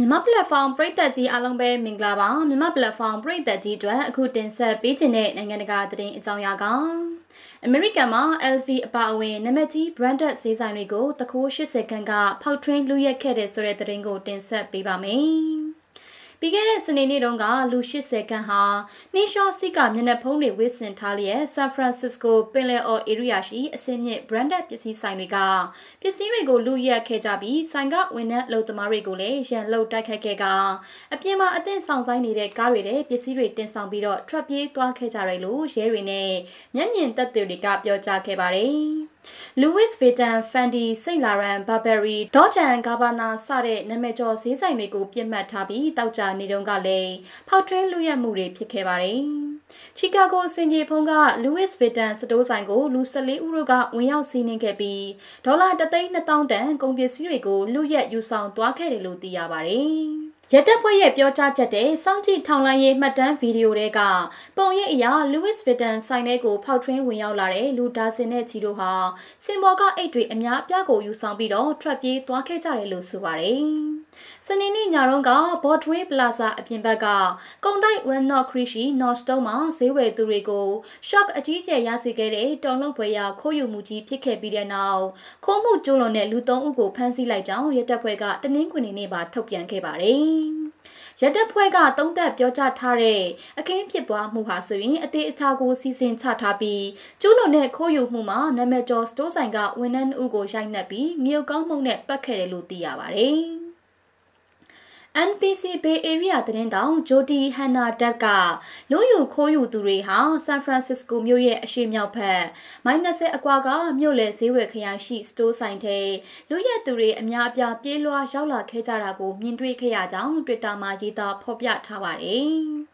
မြန်မာ platform ပရိသတ်ကြီးအားလုံးပဲမင်္ဂလာပါမြန်မာ platform ပရိသတ်ကြီးအတွက်အခုတင်ဆက်ပေးခြင်းတဲ့နိုင်ငံတကာသတင်းအကြောင်းအရာကအမေရိကန်မှာ LV အပါအဝင်နာမည်ကြီး branded ဈေးဆိုင်တွေကိုတခိုး80ခန်းကဖောက်ထွင်းလူရက်ခဲ့တဲ့ဆိုတဲ့သတင်းကိုတင်ဆက်ပေးပါမယ်ပြီးခဲ့တဲ့စနေနေ့တုန်းကလူ80ခန့်ဟာနှင်းလျှော့စစ်ကမျက်နှာဖုံးတွေဝစ်ဆင်ထားလျက် San Francisco ပင်လယ်အော် area ရှိအစင်းမြင့် branded ပစ္စည်းဆိုင်တွေကပစ္စည်းတွေကိုလူရက်ခဲ့ကြပြီးဆိုင်ကဝန်ထမ်းအလုပ်သမားတွေကိုလည်းရန်လုတိုက်ခတ်ခဲ့ကအပြင်မှာအသင့်ဆောင်ဆိုင်နေတဲ့ကားတွေနဲ့ပစ္စည်းတွေတင်ဆောင်ပြီးတော့ထွက်ပြေးသွားခဲ့ကြတယ်လို့ရဲတွေနဲ့မျက်မြင်သက်သေတွေကပြောကြားခဲ့ပါတယ်။ Louis Vuitton, Fendi, Saint Laurent, Burberry, Dolce & Gabbana စတဲ့နာမည်ကျော်ဈေးဆိုင်တွေကိုပြစ်မှတ်ထားပြီးတောက်ကြနေတုန်းကလည်းဖောက်ထွင်းလူရက်မှုတွေဖြစ်ခဲ့ပါတယ်။ Chicago စင်ကြီးဖုံးက Louis Vuitton စတိုးဆိုင်ကိုလူ14ဦးတို့ကဝင်ရောက်စီးနင်းခဲ့ပြီးဒေါ်လာ3သိန်း2000တန်ကုန်ပစ္စည်းတွေကိုလူရက်ယူဆောင်သွားခဲ့တယ်လို့သိရပါတယ်။ရတပ်ဖွဲ့ရဲ့ပြောကြားချက်တဲ့စောင့်ကြည့်ထောင်လိုင်းရေးမှတ်တမ်းဗီဒီယိုတွေကပုံရိပ်အရာ Louis Vuitton ဆိုင်ထဲကိုဖောက်ထွင်းဝင်ရောက်လာတဲ့လူဒါစင်နဲ့ချီတို့ဟာစင်ပေါ်ကအိတ်တွေအများအပြားကိုယူဆောင်ပြီးတော့ထွက်ပြေးသွားခဲ့ကြတယ်လို့ဆိုပါတယ်။စနေနေ့ညတုန်းက Broadway Plaza အပြင်ဘက်ကကုန်တိုက် One North Creek ရှိ North Stone မှာဈေးဝယ်သူတွေကို shock အကြီးကျယ်ရရှိခဲ့တဲ့တုံလုံးပွဲရာခိုးယူမှုကြီးဖြစ်ခဲ့ပြီးတဲ့နောက်ခိုးမှုကျူးလွန်တဲ့လူ၃ဦးကိုဖမ်းဆီးလိုက်ကြောင်းရတပ်ဖွဲ့ကတနင်္ဂနွေနေ့မှာထုတ်ပြန်ခဲ့ပါတယ်။ရတပ်ဖွဲ့ကတုံးသက်ပြောကြားထားတဲ့အခင်းဖြစ်ပွားမှုဟာဆိုရင်အသေးအချာကိုစီစဉ်ချထားပြီးကျူးလွန်တဲ့ခိုးယူမှုမှာနာမည်ကျော်စတိုးဆိုင်ကဝန်ထမ်းအုပ်ကိုရိုက်နှက်ပြီးငြိုကောင်းမှုနဲ့ပတ်ခဲ့တယ်လို့သိရပါတယ်။ NPC Bay Area သတင်းတောင်ဂျိုဒီဟန်နာဒက်ကလူယူခိုးယူသူတွေဟာ San Francisco မြို့ရဲ့အရှေ့မြောက်ဘက် -30 အကွာကမြို့လယ်ဈေးဝယ်ခရိုင်ရှိ store ဆိုင်ထဲလူရက်သူတွေအများအပြားပြေးလွှားရောက်လာခဲ့ကြတာကို မြင်တွေ့ခဲ့ရကြောင်း Twitter မှာရေးသားဖော်ပြထားပါတယ်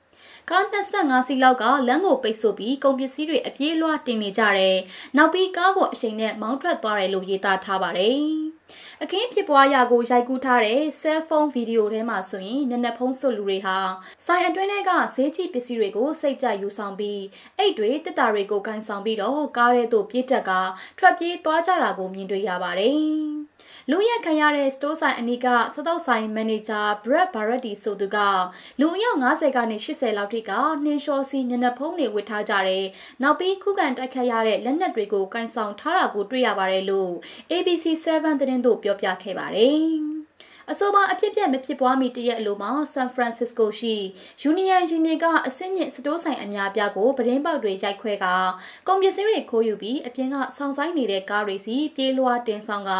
။ကား25စီးလောက်ကလမ်းကိုပိတ်ဆို့ပြီးကုန်ပစ္စည်းတွေအပြေးလွှားတင်နေကြတယ်။နောက်ပြီးကားကိုအချိန်နဲ့မောင်းထွက်သွားတယ်လို့យေတာထားပါတယ်။အခင်းဖြစ်ပွားရာကိုရိုက်ကူးထားတဲ့ cell phone video ထဲမှာဆိုရင်မျက်နှာဖုံးစွတ်လူတွေဟာဆိုင်အတွင်းထဲကဈေးကြီးပစ္စည်းတွေကိုစိတ်ကြယူဆောင်ပြီးအိတ်တွေတစ်တာတွေကိုကန်ဆောင်ပြီးတော့ကားထဲသို့ပြေးတက်ကထွက်ပြေးသွားကြတာကိုမြင်တွေ့ရပါတယ်။လူရက်ခံရတဲ့စတိုးဆိုင်အနီးကစတောက်ဆိုင်မန်နေဂျာ Brad Barretti ဆိုသူကလူအယောက်90ကနေ80လောက်ထိကနှင်းလျှော်စီမျက်နှာဖုံးတွေဝတ်ထားကြတယ်။နောက်ပြီးခုခံတိုက်ခတ်ရတဲ့လက်နက်တွေကိုကန်ဆောင်ထားတာကိုတွေ့ရပါတယ်လို့ ABC7 သတင်းတို့ပြောပြခဲ့ပါတယ်။အဆိုပါအဖြစ်ပြက်မဖြစ်ပွားမီတရက်အလိုမှာဆန်ဖရန်စစ္စကိုရှိ Union Union ကအစင်းညစ်စတိုးဆိုင်အများပြားကိုပဒင်းပေါက်တွေရိုက်ခွဲကကုန်ပစ္စည်းတွေခိုးယူပြီးအပြင်ကဆောင်ဆိုင်နေတဲ့ကားတွေစီပြေးလွှားတင်ဆောင်က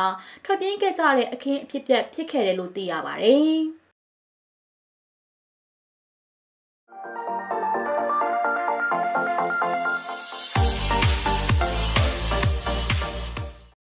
ထွက်ပြေးခဲ့ကြတဲ့အခင်းအဖြစ်ပြက်ဖြစ်ခဲ့တယ်လို့သိရပါတယ်။